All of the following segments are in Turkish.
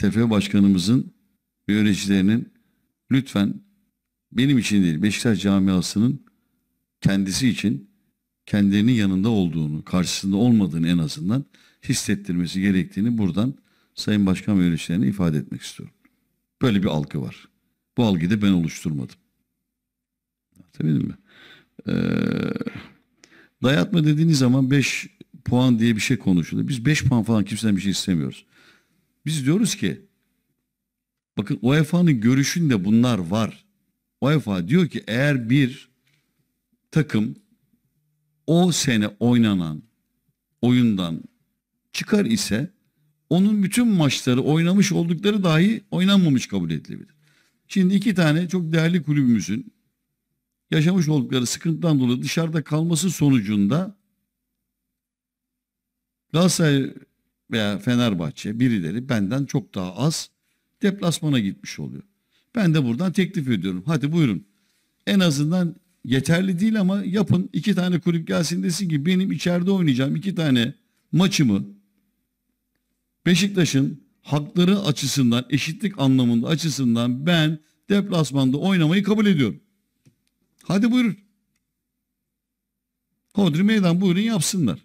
TF Başkanımızın ve yöneticilerinin lütfen benim için değil Beşiktaş camiasının kendisi için kendilerinin yanında olduğunu, karşısında olmadığını en azından hissettirmesi gerektiğini buradan Sayın Başkan ve yöneticilerine ifade etmek istiyorum. Böyle bir algı var. Bu algıyı da ben oluşturmadım. Anlatabildim mi? Ee, dayatma dediğiniz zaman 5 puan diye bir şey konuşuluyor. Biz 5 puan falan kimseden bir şey istemiyoruz. Biz diyoruz ki bakın UEFA'nın görüşünde bunlar var. UEFA diyor ki eğer bir takım o sene oynanan oyundan çıkar ise onun bütün maçları oynamış oldukları dahi oynanmamış kabul edilebilir. Şimdi iki tane çok değerli kulübümüzün yaşamış oldukları sıkıntıdan dolayı dışarıda kalması sonucunda Galatasaray veya Fenerbahçe birileri benden çok daha az deplasmana gitmiş oluyor. Ben de buradan teklif ediyorum. Hadi buyurun. En azından yeterli değil ama yapın. İki tane kulüp gelsin desin ki benim içeride oynayacağım iki tane maçımı Beşiktaş'ın hakları açısından eşitlik anlamında açısından ben deplasmanda oynamayı kabul ediyorum. Hadi buyurun. Hodri meydan buyurun yapsınlar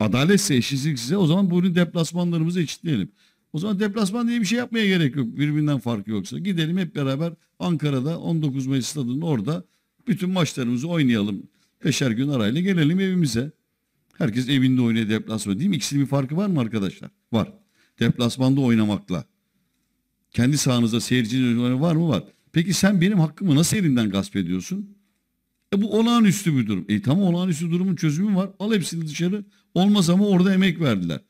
adaletse eşitsizlikse o zaman bunu deplasmanlarımızı eşitleyelim. O zaman deplasman diye bir şey yapmaya gerek yok. Birbirinden farkı yoksa. Gidelim hep beraber Ankara'da 19 Mayıs stadının orada bütün maçlarımızı oynayalım. Beşer gün arayla gelelim evimize. Herkes evinde oynuyor deplasman değil mi? İkisinin bir farkı var mı arkadaşlar? Var. Deplasmanda oynamakla. Kendi sahanızda seyircinin var mı? Var. Peki sen benim hakkımı nasıl elinden gasp ediyorsun? E bu olağanüstü bir durum. E tamam olağanüstü durumun çözümü var. Al hepsini dışarı. Olmaz ama orada emek verdiler.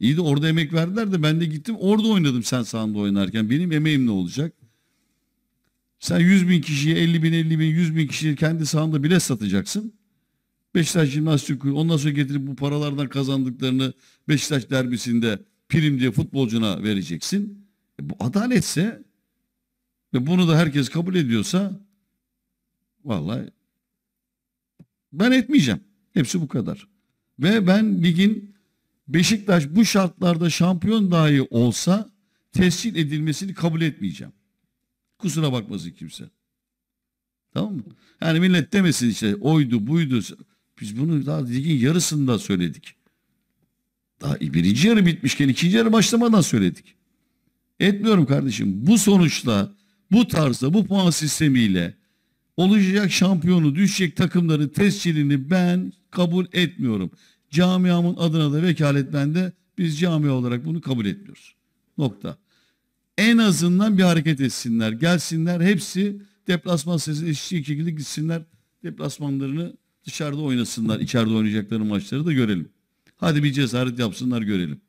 İyi de orada emek verdiler de ben de gittim orada oynadım sen sahanda oynarken. Benim emeğim ne olacak? Sen 100 bin kişiye 50 bin 50 bin 100 bin kişiye kendi sahanda bile satacaksın. Beşiktaş Jimnastik ondan sonra getirip bu paralardan kazandıklarını Beşiktaş derbisinde prim diye futbolcuna vereceksin. E bu adaletse ve bunu da herkes kabul ediyorsa vallahi ben etmeyeceğim. Hepsi bu kadar. Ve ben ligin Beşiktaş bu şartlarda şampiyon dahi olsa tescil edilmesini kabul etmeyeceğim. Kusura bakmasın kimse. Tamam mı? Yani millet demesin işte oydu buydu. Biz bunu daha ligin yarısında söyledik. Daha birinci yarı bitmişken ikinci yarı başlamadan söyledik. Etmiyorum kardeşim. Bu sonuçla, bu tarzda, bu puan sistemiyle Olacak şampiyonu, düşecek takımların tescilini ben kabul etmiyorum. Camiamın adına da vekalet bende. Biz camia olarak bunu kabul etmiyoruz. Nokta. En azından bir hareket etsinler. Gelsinler hepsi deplasman sesini eşitlik şekilde gitsinler. Deplasmanlarını dışarıda oynasınlar. İçeride oynayacakları maçları da görelim. Hadi bir cesaret yapsınlar görelim.